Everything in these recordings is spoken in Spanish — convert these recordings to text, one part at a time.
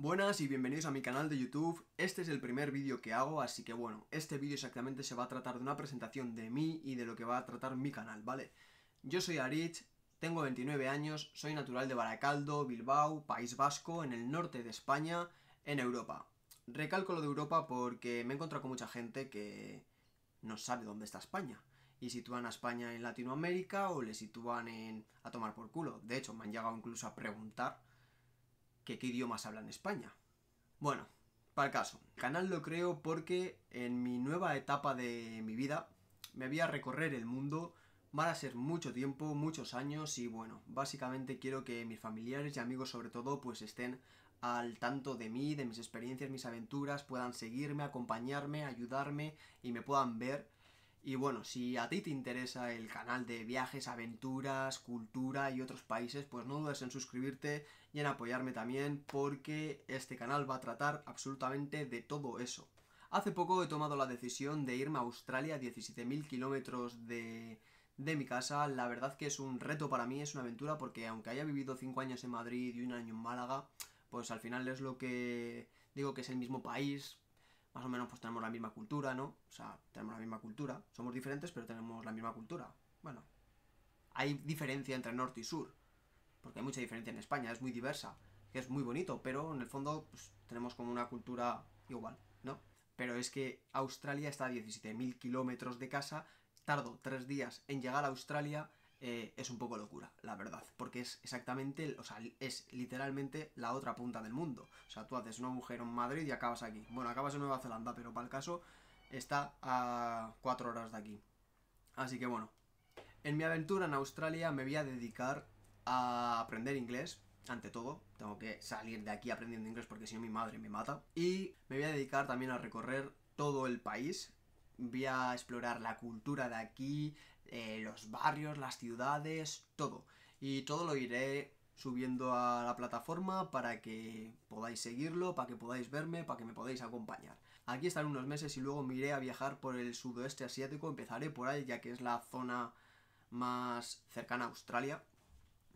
Buenas y bienvenidos a mi canal de YouTube. Este es el primer vídeo que hago, así que bueno, este vídeo exactamente se va a tratar de una presentación de mí y de lo que va a tratar mi canal, ¿vale? Yo soy Arich, tengo 29 años, soy natural de Baracaldo, Bilbao, País Vasco, en el norte de España, en Europa. Recalco lo de Europa porque me he encontrado con mucha gente que no sabe dónde está España. Y sitúan a España en Latinoamérica o le sitúan en... a tomar por culo. De hecho, me han llegado incluso a preguntar que qué idiomas hablan en España. Bueno, para el caso, el canal lo creo porque en mi nueva etapa de mi vida me voy a recorrer el mundo, van a ser mucho tiempo, muchos años y bueno, básicamente quiero que mis familiares y amigos sobre todo pues estén al tanto de mí, de mis experiencias, mis aventuras, puedan seguirme, acompañarme, ayudarme y me puedan ver y bueno, si a ti te interesa el canal de viajes, aventuras, cultura y otros países, pues no dudes en suscribirte y en apoyarme también porque este canal va a tratar absolutamente de todo eso. Hace poco he tomado la decisión de irme a Australia, 17.000 kilómetros de, de mi casa. La verdad que es un reto para mí, es una aventura porque aunque haya vivido 5 años en Madrid y un año en Málaga, pues al final es lo que digo que es el mismo país, más o menos pues tenemos la misma cultura, ¿no? O sea, tenemos la misma cultura. Somos diferentes, pero tenemos la misma cultura. Bueno, hay diferencia entre norte y sur, porque hay mucha diferencia en España, es muy diversa, que es muy bonito, pero en el fondo pues, tenemos como una cultura igual, ¿no? Pero es que Australia está a 17.000 kilómetros de casa, tardo tres días en llegar a Australia, eh, es un poco locura, la verdad, porque es exactamente, o sea, es literalmente la otra punta del mundo. O sea, tú haces una mujer en Madrid y acabas aquí. Bueno, acabas en Nueva Zelanda, pero para el caso está a cuatro horas de aquí. Así que bueno, en mi aventura en Australia me voy a dedicar a aprender inglés, ante todo. Tengo que salir de aquí aprendiendo inglés porque si no mi madre me mata. Y me voy a dedicar también a recorrer todo el país, voy a explorar la cultura de aquí, eh, los barrios, las ciudades, todo. Y todo lo iré subiendo a la plataforma para que podáis seguirlo, para que podáis verme, para que me podáis acompañar. Aquí estaré unos meses y luego me iré a viajar por el sudoeste asiático, empezaré por ahí ya que es la zona más cercana a Australia,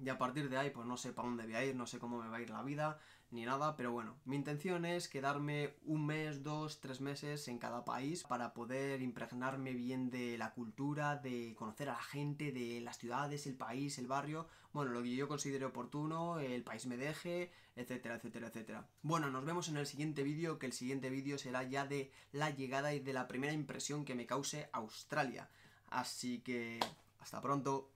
y a partir de ahí pues no sé para dónde voy a ir, no sé cómo me va a ir la vida, ni nada, pero bueno, mi intención es quedarme un mes, dos, tres meses en cada país para poder impregnarme bien de la cultura, de conocer a la gente, de las ciudades, el país, el barrio, bueno, lo que yo considere oportuno, el país me deje, etcétera, etcétera, etcétera. Bueno, nos vemos en el siguiente vídeo, que el siguiente vídeo será ya de la llegada y de la primera impresión que me cause Australia. Así que, hasta pronto.